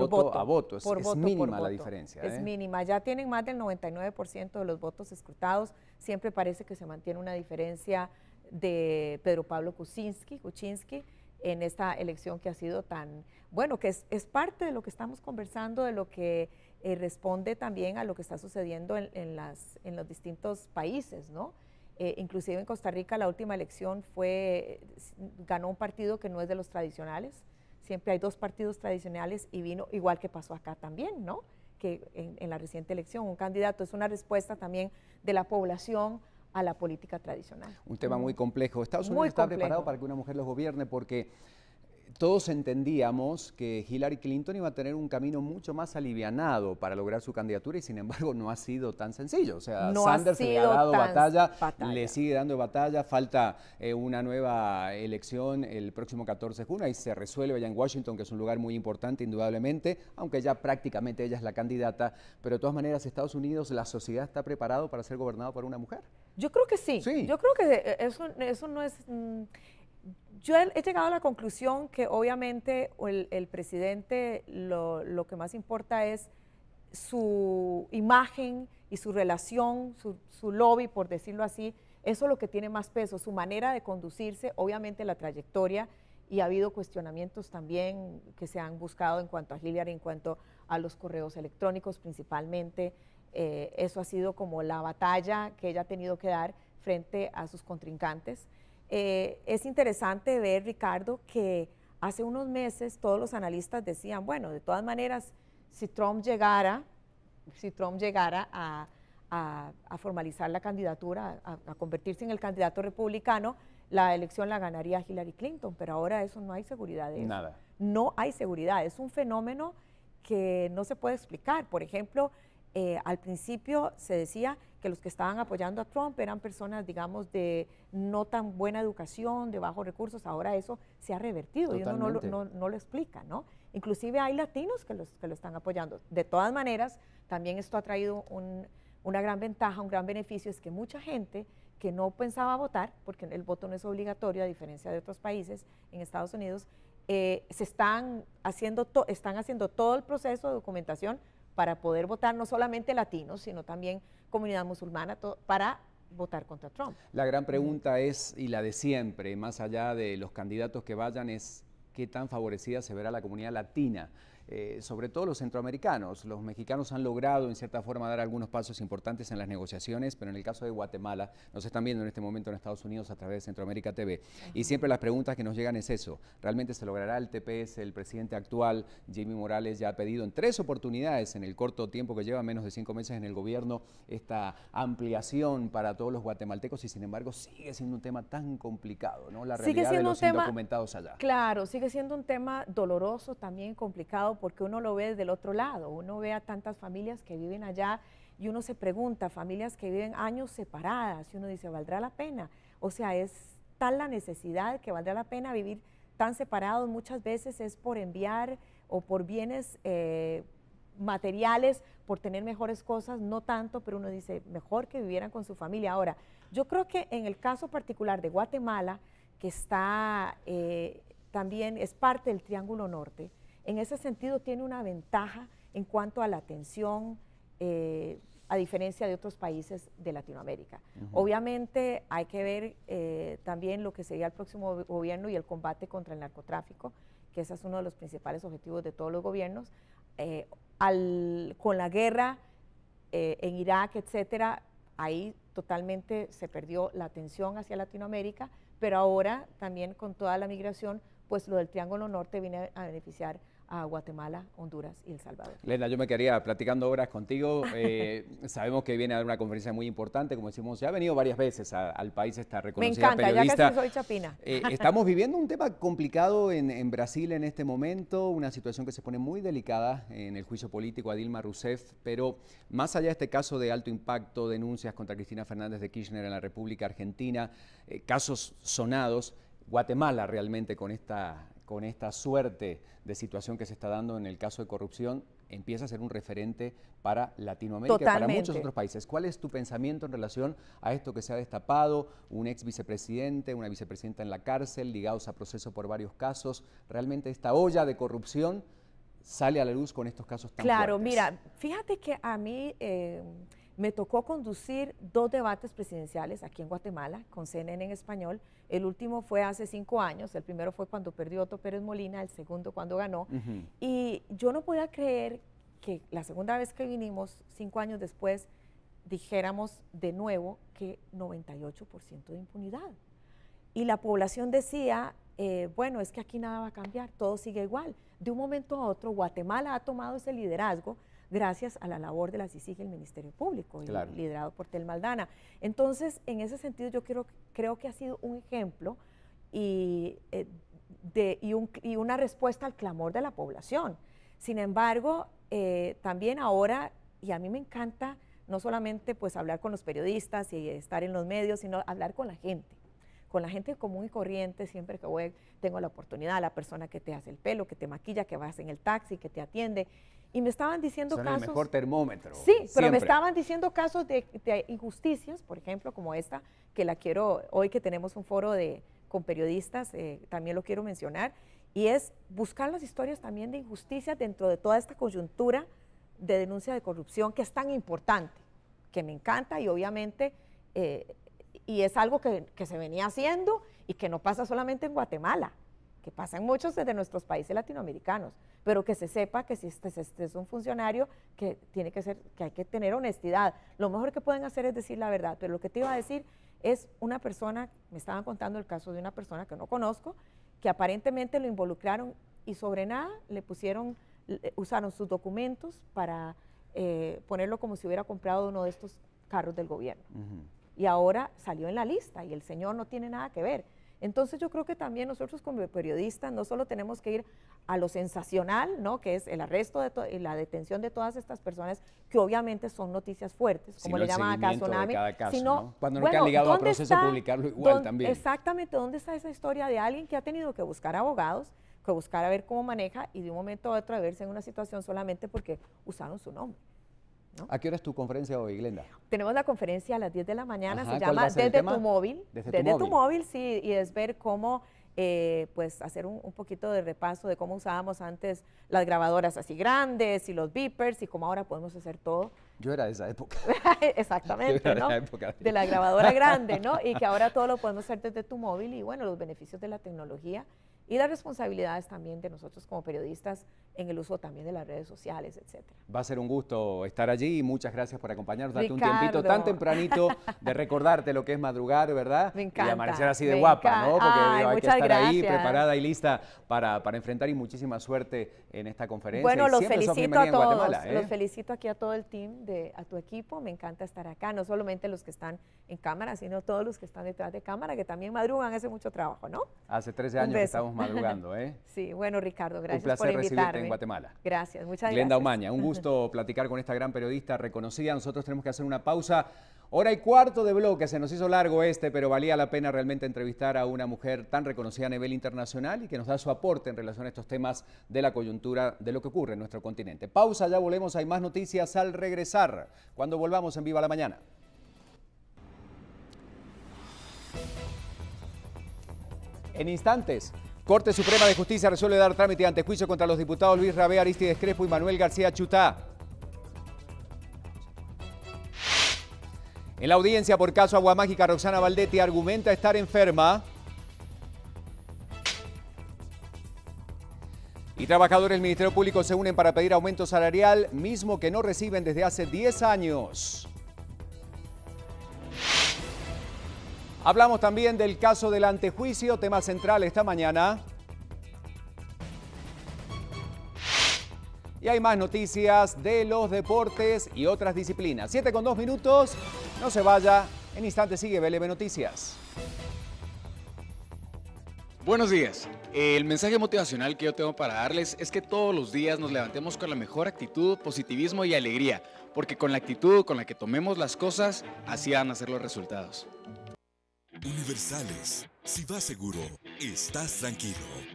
por voto, a voto. Es, mínima la diferencia. Es ¿eh? mínima. Ya tienen más del 99% de los votos escrutados. Siempre parece que se mantiene una diferencia de Pedro Pablo Kuczynski, Kuczynski en esta elección que ha sido tan, bueno, que es, parte de lo que estamos conversando, de lo que eh, responde también a lo que está sucediendo en, las, en los distintos países, ¿no? Eh, inclusive en Costa Rica la última elección fue, ganó un partido que no es de los tradicionales, siempre hay dos partidos tradicionales y vino igual que pasó acá también, ¿no? Que en, la reciente elección un candidato es una respuesta también de la población a la política tradicional. Un tema muy complejo. Estados Unidos está preparado para que una mujer los gobierne porque todos entendíamos que Hillary Clinton iba a tener un camino mucho más alivianado para lograr su candidatura y sin embargo no ha sido tan sencillo. O sea, Sanders le ha dado batalla, le sigue dando batalla, falta eh, una nueva elección el próximo 14 de junio y se resuelve allá en Washington, que es un lugar muy importante indudablemente, aunque ya prácticamente ella es la candidata, pero de todas maneras Estados Unidos, la sociedad está preparado para ser gobernado por una mujer. Yo creo que sí. Yo creo que eh, eso, no es... Mm, yo he, llegado a la conclusión que obviamente el, presidente lo, que más importa es su imagen y su relación, su, lobby, por decirlo así, eso es lo que tiene más peso, su manera de conducirse, obviamente la trayectoria, y ha habido cuestionamientos también que se han buscado en cuanto a y en cuanto a los correos electrónicos principalmente. Eh, eso ha sido como la batalla que ella ha tenido que dar frente a sus contrincantes. Eh, es interesante ver, Ricardo, que hace unos meses todos los analistas decían, bueno, de todas maneras, si Trump llegara, si Trump llegara a, formalizar la candidatura, a, convertirse en el candidato republicano, la elección la ganaría Hillary Clinton, pero ahora eso no hay seguridad de eso. Nada. No hay seguridad, es un fenómeno que no se puede explicar. Por ejemplo, eh, al principio se decía que los que estaban apoyando a Trump eran personas, digamos, de no tan buena educación, de bajos recursos. Ahora eso se ha revertido y uno no, lo explica, ¿no? Inclusive hay latinos que, los, que lo están apoyando. De todas maneras, también esto ha traído una gran ventaja, un gran beneficio, es que mucha gente que no pensaba votar, porque el voto no es obligatorio a diferencia de otros países en Estados Unidos, eh, se están haciendo, están haciendo todo el proceso de documentación para poder votar no solamente latinos, sino también comunidad musulmana, para votar contra Trump. La gran pregunta es, y la de siempre, más allá de los candidatos que vayan, es qué tan favorecida se verá la comunidad latina. Eh, sobre todo los centroamericanos. Los mexicanos han logrado, en cierta forma, dar algunos pasos importantes en las negociaciones, pero en el caso de Guatemala, nos están viendo en este momento en Estados Unidos a través de Centroamérica TV. Y siempre las preguntas que nos llegan es eso, ¿realmente se logrará el TPS? El presidente actual, Jimmy Morales, ya ha pedido en tres oportunidades en el corto tiempo que lleva, menos de cinco meses en el gobierno, esta ampliación para todos los guatemaltecos y sin embargo sigue siendo un tema tan complicado, ¿no? La realidad sigue los allá. Claro, sigue siendo un tema doloroso, también complicado porque uno lo ve desde el otro lado, uno ve a tantas familias que viven allá y uno se pregunta, familias que viven años separadas, y uno dice, ¿valdrá la pena? O sea, es tal la necesidad que valdrá la pena vivir tan separados, muchas veces es por enviar o por bienes eh, materiales, por tener mejores cosas, no tanto, pero uno dice, mejor que vivieran con su familia. Ahora, yo creo que en el caso particular de Guatemala, que está eh, también, es parte del Triángulo Norte, en ese sentido tiene una ventaja en cuanto a la atención, eh, a diferencia de otros países de Latinoamérica. Obviamente hay que ver eh, también lo que sería el próximo gobierno y el combate contra el narcotráfico, que ese es uno de los principales objetivos de todos los gobiernos. Eh, con la guerra en Irak, etcétera, ahí totalmente se perdió la atención hacia Latinoamérica, pero ahora también con toda la migración, pues lo del Triángulo Norte viene a beneficiar a Guatemala, Honduras y El Salvador. Lena, yo me quedaría platicando horas contigo. Eh, sabemos que viene a dar una conferencia muy importante, como decimos, ya ha venido varias veces al país esta reconocida periodista. Me encanta, ya que soy chapina. Eh, estamos viviendo un tema complicado en, Brasil en este momento, una situación que se pone muy delicada en el juicio político a Dilma Rousseff, pero más allá de este caso de alto impacto, denuncias contra Cristina Fernández de Kirchner en la República Argentina, eh, casos sonados, Guatemala realmente con esta con esta suerte de situación que se está dando en el caso de corrupción, empieza a ser un referente para Latinoamérica y para muchos otros países. ¿Cuál es tu pensamiento en relación a esto que se ha destapado? Un ex vicepresidente, una vicepresidenta en la cárcel, ligados a proceso por varios casos. ¿Realmente esta olla de corrupción sale a la luz con estos casos tan Claro, mira, fíjate que a mí... Eh, me tocó conducir dos debates presidenciales aquí en Guatemala con CNN en español. El último fue hace cinco años, el primero fue cuando perdió Otto Pérez Molina, el segundo cuando ganó. Y yo no podía creer que la segunda vez que vinimos, cinco años después, dijéramos de nuevo que 98% de impunidad. Y la población decía, eh, bueno, es que aquí nada va a cambiar, todo sigue igual. De un momento a otro, Guatemala ha tomado ese liderazgo gracias a la labor de la CICIG y el Ministerio Público, liderado por Tel Maldana. Entonces, en ese sentido, yo creo, que ha sido un ejemplo eh, y, una respuesta al clamor de la población. Sin embargo, eh, también ahora, y a mí me encanta no solamente pues hablar con los periodistas y estar en los medios, sino hablar con la gente con la gente común y corriente, siempre que voy, tengo la oportunidad, la persona que te hace el pelo, que te maquilla, que vas en el taxi, que te atiende, y me estaban diciendo casos. mejor termómetro. Sí, pero me estaban diciendo casos de, injusticias, por ejemplo, como esta, que la quiero, hoy que tenemos un foro de, con periodistas, eh, también lo quiero mencionar, y es buscar las historias también de injusticias dentro de toda esta coyuntura de denuncia de corrupción que es tan importante, que me encanta y obviamente, eh, y es algo que, que se venía haciendo y que no pasa solamente en Guatemala, que pasa en muchos de nuestros países latinoamericanos pero que se sepa que si este, este, es un funcionario que tiene que ser, que hay que tener honestidad. Lo mejor que pueden hacer es decir la verdad, pero lo que te iba a decir es una persona, me estaban contando el caso de una persona que no conozco, que aparentemente lo involucraron y sobre nada le pusieron, eh, usaron sus documentos para eh, ponerlo como si hubiera comprado uno de estos carros del gobierno. Y ahora salió en la lista y el señor no tiene nada que ver. Entonces yo creo que también nosotros como periodistas no solo tenemos que ir a lo sensacional, ¿no? que es el arresto de y la detención de todas estas personas, que obviamente son noticias fuertes, como le llaman acá tsunami, sino cuando no queda ligado a proceso publicarlo igual también. Exactamente, ¿dónde está esa historia de alguien que ha tenido que buscar abogados? que buscar a ver cómo maneja y de un momento a otro verse en una situación solamente porque usaron su nombre. ¿A qué hora es tu conferencia hoy, Glenda? Tenemos la conferencia a las 10 de la mañana, se llama Desde tu móvil. Desde, tu, móvil. sí, y es ver cómo eh, pues hacer un, poquito de repaso de cómo usábamos antes las grabadoras así grandes y los beepers y cómo ahora podemos hacer todo. Yo era de esa época. Exactamente, ¿no? De, época. de la grabadora grande, ¿no? Y que ahora todo lo podemos hacer desde tu móvil y bueno, los beneficios de la tecnología y las responsabilidades también de nosotros como periodistas en el uso también de las redes sociales, etcétera. Va a ser un gusto estar allí y muchas gracias por acompañarnos. Date un tiempito tan tempranito de recordarte lo que es madrugar, ¿verdad? Me encanta. Y amanecer así de guapa, ¿no? Porque hay que estar ahí preparada y lista para, enfrentar y muchísima suerte en esta conferencia. Bueno, los felicito a todos. ¿eh? Los felicito aquí a todo el team, de, a tu equipo. Me encanta estar acá. No solamente los que están en cámara, sino todos los que están detrás de cámara, que también madrugan, hace mucho trabajo, ¿no? Hace 13 años que estamos madrugando, ¿eh? sí, bueno, Ricardo, gracias un placer por en Guatemala. Gracias, muchas gracias. Glenda Omaña, un gusto platicar con esta gran periodista reconocida. Nosotros tenemos que hacer una pausa. Hora y cuarto de bloque, se nos hizo largo este, pero valía la pena realmente entrevistar a una mujer tan reconocida a nivel internacional y que nos da su aporte en relación a estos temas de la coyuntura de lo que ocurre en nuestro continente. Pausa, ya volvemos, hay más noticias al regresar, cuando volvamos en Viva la Mañana. En instantes, Corte Suprema de Justicia resuelve dar trámite ante juicio contra los diputados Luis Rabé, Aristides Crespo y Manuel García Chutá. En la audiencia por caso Agua Mágica, Roxana Valdetti argumenta estar enferma. Y trabajadores del Ministerio Público se unen para pedir aumento salarial, mismo que no reciben desde hace 10 años. Hablamos también del caso del antejuicio, tema central esta mañana. Y hay más noticias de los deportes y otras disciplinas. Siete con dos minutos, no se vaya, en instante sigue BLB Noticias. Buenos días. El mensaje motivacional que yo tengo para darles es que todos los días nos levantemos con la mejor actitud, positivismo y alegría, porque con la actitud con la que tomemos las cosas, así van a ser los resultados. Universales. Si vas seguro, estás tranquilo.